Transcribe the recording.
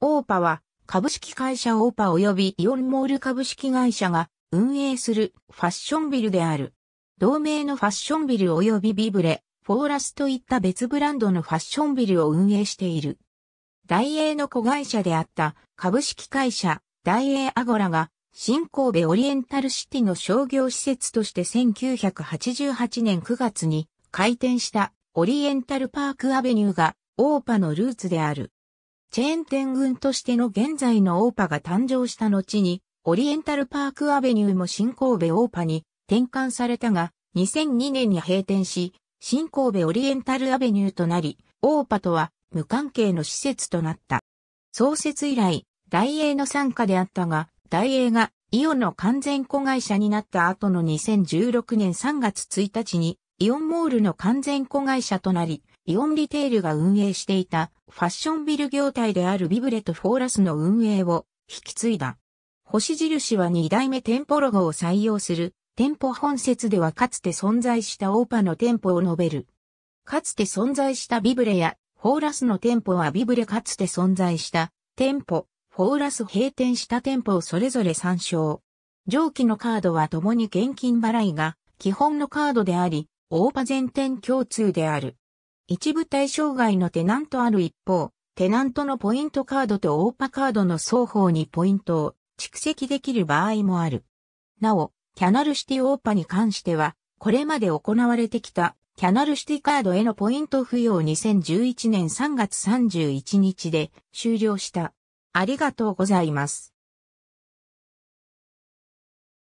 オーパは株式会社オーパ及びイオンモール株式会社が運営するファッションビルである。同名のファッションビル及びビブレ、フォーラスといった別ブランドのファッションビルを運営している。大英の子会社であった株式会社大英アゴラが新神戸オリエンタルシティの商業施設として1988年9月に開店したオリエンタルパークアベニューがオーパのルーツである。チェーン店群としての現在のオーパが誕生した後に、オリエンタルパークアベニューも新神戸オーパに転換されたが、2002年に閉店し、新神戸オリエンタルアベニューとなり、オーパとは無関係の施設となった。創設以来、大英の参加であったが、大英がイオンの完全子会社になった後の2016年3月1日に、イオンモールの完全子会社となり、イオンリテールが運営していたファッションビル業態であるビブレとフォーラスの運営を引き継いだ。星印は2代目店舗ロゴを採用する店舗本説ではかつて存在したオーパの店舗を述べる。かつて存在したビブレやフォーラスの店舗はビブレかつて存在した店舗、フォーラス閉店した店舗をそれぞれ参照。上記のカードは共に現金払いが基本のカードであり、オーパ全店共通である。一部対象外のテナントある一方、テナントのポイントカードとオーパカードの双方にポイントを蓄積できる場合もある。なお、キャナルシティオーパに関しては、これまで行われてきたキャナルシティカードへのポイント付与を2011年3月31日で終了した。ありがとうございます。